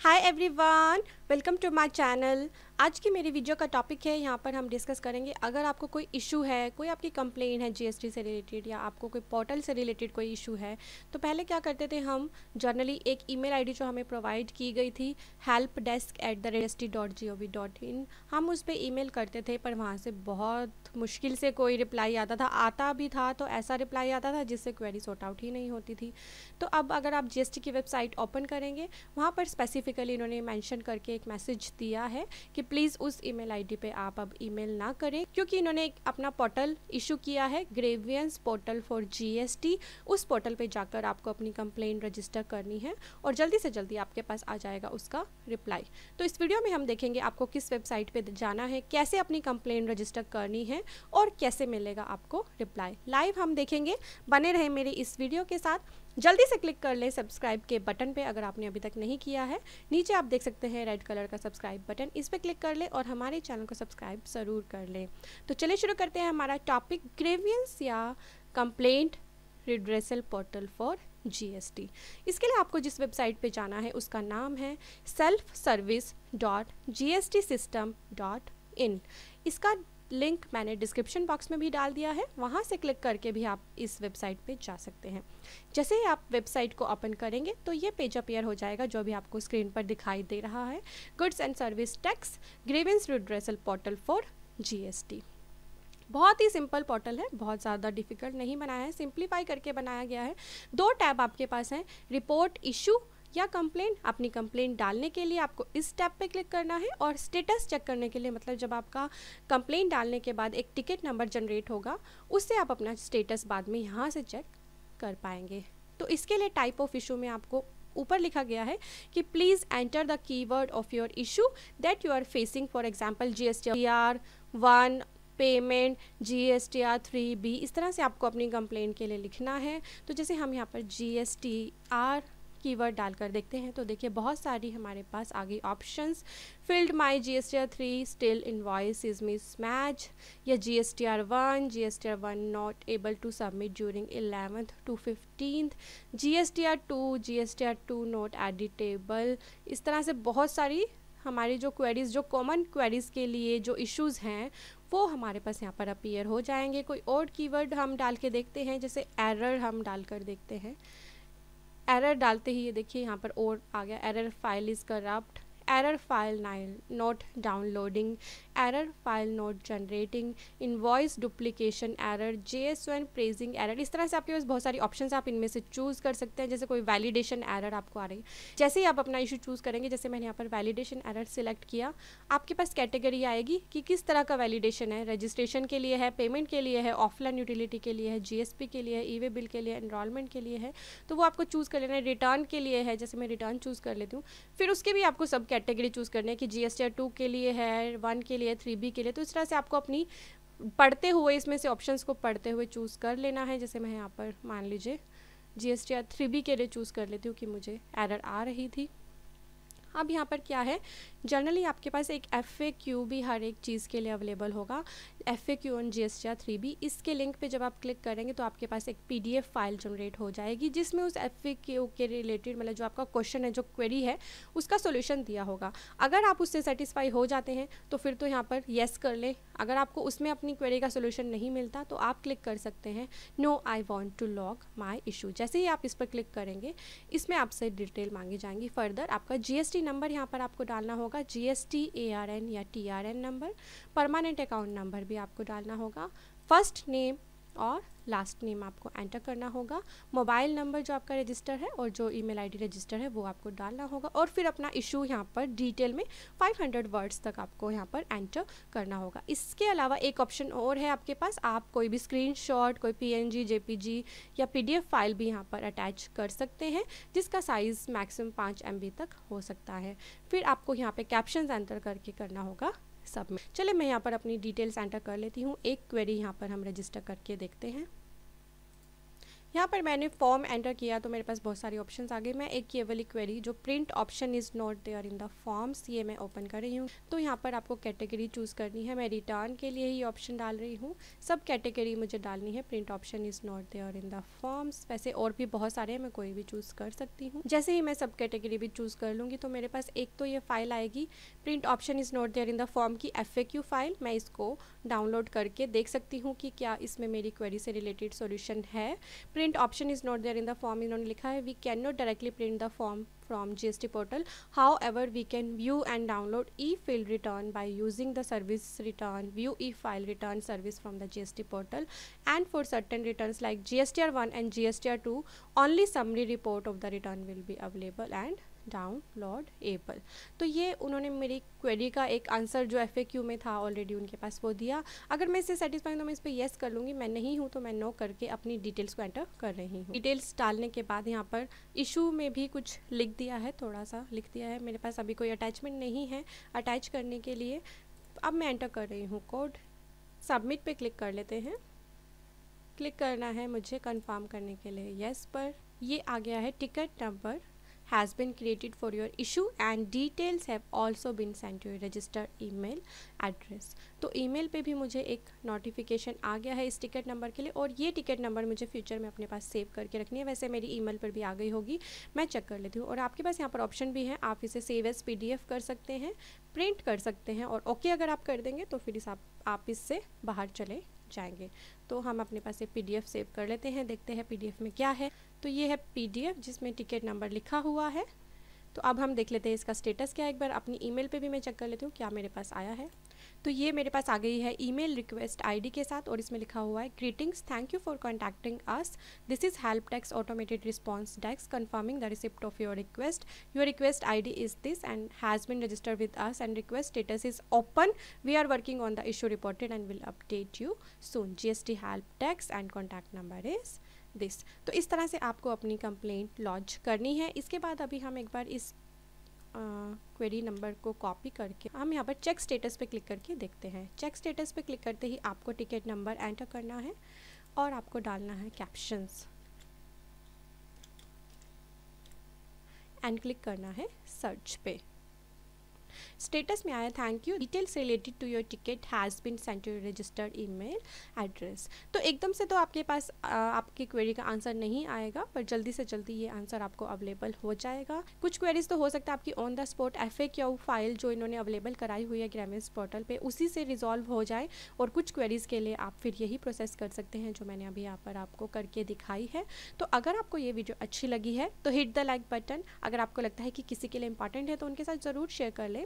Hi everyone, welcome to my channel. आज की मेरी वीडियो का टॉपिक है यहाँ पर हम डिस्कस करेंगे अगर आपको कोई इशू है कोई आपकी कंप्लेन है जीएसटी से रिलेटेड या आपको कोई पोर्टल से रिलेटेड कोई इशू है तो पहले क्या करते थे हम जर्नली एक ईमेल आईडी जो हमें प्रोवाइड की गई थी help desk at the rate dot G O V dot in हम उस पर ई करते थे पर वहाँ से बहुत मुश्किल से कोई रिप्लाई आता था आता भी था तो ऐसा रिप्लाई आता था जिससे क्वेरी सॉर्ट आउट ही नहीं होती थी तो अब अगर आप जी की वेबसाइट ओपन करेंगे वहाँ पर स्पेसिफिकली इन्होंने मैंशन करके एक मैसेज दिया है कि प्लीज़ उस ईमेल आईडी पे आप अब ईमेल ना करें क्योंकि इन्होंने एक अपना पोर्टल इशू किया है ग्रेवियंस पोर्टल फॉर जीएसटी उस पोर्टल पे जाकर आपको अपनी कंप्लेन रजिस्टर करनी है और जल्दी से जल्दी आपके पास आ जाएगा उसका रिप्लाई तो इस वीडियो में हम देखेंगे आपको किस वेबसाइट पर जाना है कैसे अपनी कंप्लेन रजिस्टर करनी है और कैसे मिलेगा आपको रिप्लाई लाइव हम देखेंगे बने रहे मेरे इस वीडियो के साथ जल्दी से क्लिक कर लें सब्सक्राइब के बटन पे अगर आपने अभी तक नहीं किया है नीचे आप देख सकते हैं रेड कलर का सब्सक्राइब बटन इस पर क्लिक कर लें और हमारे चैनल को सब्सक्राइब ज़रूर कर लें तो चलिए शुरू करते हैं हमारा टॉपिक ग्रेवियंस या complaint redressal portal for G इसके लिए आपको जिस वेबसाइट पर जाना है उसका नाम है self service dot G S T system dot in इसका लिंक मैंने डिस्क्रिप्शन बॉक्स में भी डाल दिया है वहाँ से क्लिक करके भी आप इस वेबसाइट पे जा सकते हैं जैसे ही आप वेबसाइट को ओपन करेंगे तो ये पेज अपेयर हो जाएगा जो भी आपको स्क्रीन पर दिखाई दे रहा है goods and service tax grievance redressal portal for G बहुत ही सिंपल पोर्टल है बहुत ज़्यादा डिफिकल्ट नहीं बनाया है सिंप्लीफाई करके बनाया गया है दो टैब आपके पास हैं रिपोर्ट इशू या कंप्लेन अपनी कंप्लेन डालने के लिए आपको इस टैब पे क्लिक करना है और स्टेटस चेक करने के लिए मतलब जब आपका कंप्लेन डालने के बाद एक टिकट नंबर जनरेट होगा उससे आप अपना स्टेटस बाद में यहाँ से चेक कर पाएंगे तो इसके लिए टाइप ऑफ इशू में आपको ऊपर लिखा गया है कि please enter the keyword of your issue that you are facing for example G S T R one payment G S T R three B इस तरह से आपको अपनी कंप्लेंट के लिए लिखना है तो जैसे हम यहाँ पर G S T R keyword डालकर देखते हैं तो देखिए बहुत सारी हमारे पास आ गई options field my G S T R three still voice is mismatch या G S T R one G S T R one not able to submit during eleventh to fifteen G S T R two G S T R two not editable इस तरह से बहुत सारी हमारी जो queries जो common queries के लिए जो इश्यूज़ हैं वो हमारे पास यहाँ पर अपीयर हो जाएंगे कोई और कीवर्ड हम डाल के देखते हैं जैसे एरर हम डाल कर देखते हैं एरर डालते ही ये देखिए यहाँ पर और आ गया error file is corrupt error file not downloading, error file not generating, invoice duplication error, JSON praising error इस तरह से आपके पास बहुत सारी ऑप्शन आप इनमें से चूज़ कर सकते हैं जैसे कोई वैलिडेशन एरर आपको आ रही है जैसे ही आप अपना इशू चूज़ करेंगे जैसे मैंने यहाँ पर वैलिडेशन एरर सेलेक्ट किया आपके पास कैटेगरी आएगी कि किस तरह का वैलिडेशन है रजिस्ट्रेशन के लिए है पेमेंट के लिए है ऑफलाइन यूटिलिटी के लिए है जीएसपी के लिए है ई e बिल के लिए इनरोलमेंट के लिए है तो वो आपको चूज़ कर लेना है रिटर्न के लिए है जैसे मैं रिटर्न चूज़ कर लेती हूँ फिर उसके भी आपको सब कैटेगरी चूज़ करनी है कि G S T R two के लिए है वन के लिए थ्री बी के लिए तो इस तरह से आपको अपनी पढ़ते हुए इसमें से ऑप्शंस को पढ़ते हुए चूज़ कर लेना है जैसे मैं यहाँ पर मान लीजिए G S T R three B के लिए चूज़ कर लेती हूँ कि मुझे एरर आ रही थी अब यहाँ पर क्या है जनरली आपके पास एक एफ ए क्यू भी हर एक चीज़ के लिए अवेलेबल होगा F A Q on G S T R three B इसके लिंक पे जब आप क्लिक करेंगे तो आपके पास एक P D F file generate हो जाएगी जिसमें उस एफ ए क्यू के रिलेटेड मतलब जो आपका क्वेश्चन है जो क्वेरी है उसका सोल्यूशन दिया होगा अगर आप उससे सेटिस्फाई हो जाते हैं तो फिर तो यहाँ पर येस कर लें अगर आपको उसमें अपनी क्वेरी का सोल्यूशन नहीं मिलता तो आप क्लिक कर सकते हैं no I want to lock my issue जैसे ही आप इस पर क्लिक करेंगे इसमें आपसे डिटेल मांगी जाएंगी फर्दर आपका टी नंबर यहाँ पर आपको डालना होगा G S T A R N या T R N number permanent account number भी भी आपको डालना होगा फर्स्ट नेम और लास्ट नेम आपको एंटर करना होगा मोबाइल नंबर जो आपका रजिस्टर है और जो ईमेल आईडी रजिस्टर है वो आपको डालना होगा और फिर अपना इशू यहाँ पर डिटेल में 500 वर्ड्स तक आपको यहाँ पर एंटर करना होगा इसके अलावा एक ऑप्शन और है आपके पास आप कोई भी स्क्रीनशॉट कोई पीएनजी जेपीजी या पीडीएफ फाइल भी यहाँ पर अटैच कर सकते हैं जिसका साइज़ मैक्सिमम पाँच एम तक हो सकता है फिर आपको यहाँ पर कैप्शन एंटर करके करना होगा सबमिट चले मैं यहाँ पर अपनी डिटेल्स एंटर कर लेती हूँ एक क्वेरी यहाँ पर हम रजिस्टर करके देखते हैं यहाँ पर मैंने फॉर्म एंटर किया तो मेरे पास बहुत सारी ऑप्शंस आ गए मैं एक ये वाली क्वेरी जो print option is not there in the forms ये मैं ओपन कर रही हूँ तो यहाँ पर आपको कैटेगरी चूज़ करनी है मैं रिटर्न के लिए ही ऑप्शन डाल रही हूँ सब कैटेगरी मुझे डालनी है print option is not there in the forms वैसे और भी बहुत सारे हैं मैं कोई भी चूज़ कर सकती हूँ जैसे ही मैं सब कैटेगरी भी चूज़ कर लूँगी तो मेरे पास एक तो ये फाइल आएगी print option is not there in the form की एफ फाइल मैं इसको डाउनलोड करके देख सकती हूँ कि क्या इसमें मेरी क्वेरी से रिलेटेड सोल्यूशन है print print option is not there in the form is not likha hai. we cannot directly print the form from GST portal however we can view and download e-field return by using the service return view e-file return service from the GST portal and for certain returns like GSTR1 and GSTR2 only summary report of the return will be available and downloadable तो ये उन्होंने मेरी query का एक answer जो F में था already उनके पास वो दिया अगर मैं इससे सेटिस्फाई हूँ तो मैं इस पर येस कर लूँगी मैं नहीं हूँ तो मैं नो करके अपनी डिटेल्स को एंटर कर रही हूँ डिटेल्स डालने के बाद यहाँ पर इशू में भी कुछ लिख दिया है थोड़ा सा लिख दिया है मेरे पास अभी कोई अटैचमेंट नहीं है अटैच करने के लिए अब मैं एंटर कर रही हूँ कोड सबमिट पर क्लिक कर लेते हैं क्लिक करना है मुझे कन्फर्म करने के लिए येस पर ये आ गया है ticket number has been created for your issue and details have also been sent to your registered email address तो मेल पे भी मुझे एक नोटिफिकेशन आ गया है इस टिकट नंबर के लिए और ये टिकट नंबर मुझे फ्यूचर में अपने पास सेव करके रखनी है वैसे मेरी मेल पर भी आ गई होगी मैं चेक कर लेती हूँ और आपके पास यहाँ पर ऑप्शन भी है आप इसे सेव एज एफ कर सकते हैं प्रिंट कर सकते हैं और ओके okay अगर आप कर देंगे तो फिर इस आप, आप इससे बाहर चले जाएंगे तो हम अपने पास ये पी सेव कर लेते हैं देखते हैं पी में क्या है तो ये है पी जिसमें टिकट नंबर लिखा हुआ है तो अब हम देख लेते हैं इसका स्टेटस क्या है एक बार अपनी ईमेल पे भी मैं चेक कर लेती हूँ क्या मेरे पास आया है तो ये मेरे पास आ गई है ईमेल रिक्वेस्ट आईडी के साथ और इसमें लिखा हुआ है greetings thank you for contacting us this is help desk automated response desk confirming the receipt of your request your request I D is this and has been registered with us and request status is open we are working on the issue reported and will update you soon G S T help desk and contact number is this तो इस तरह से आपको अपनी complaint launch करनी है इसके बाद अभी हम एक बार इस क्वेरी नंबर को कॉपी करके हम यहाँ पर चेक स्टेटस पे क्लिक करके देखते हैं चेक स्टेटस पे क्लिक करते ही आपको टिकट नंबर एंटर करना है और आपको डालना है कैप्शंस एंड क्लिक करना है सर्च पे स्टेटस में आया thank you details related to your ticket has been sent to registered email address तो एकदम से तो आपके पास आपके आपकी क्वेरी का आंसर नहीं आएगा पर जल्दी से जल्दी ये आंसर आपको अवेलेबल हो जाएगा कुछ क्वेरीज तो हो सकता है आपकी on the spot F file जो इन्होंने अवेलेबल कराई हुई है ग्रामीण पोर्टल पर उसी से रिजॉल्व हो जाए और कुछ क्वेरीज़ के लिए आप फिर यही प्रोसेस कर सकते हैं जो मैंने अभी यहाँ पर आपको करके दिखाई है तो अगर आपको ये वीडियो अच्छी लगी है तो हिट द लाइक बटन अगर आपको लगता है कि किसी के लिए इंपॉर्टेंट है तो उनके साथ ज़रूर शेयर कर लें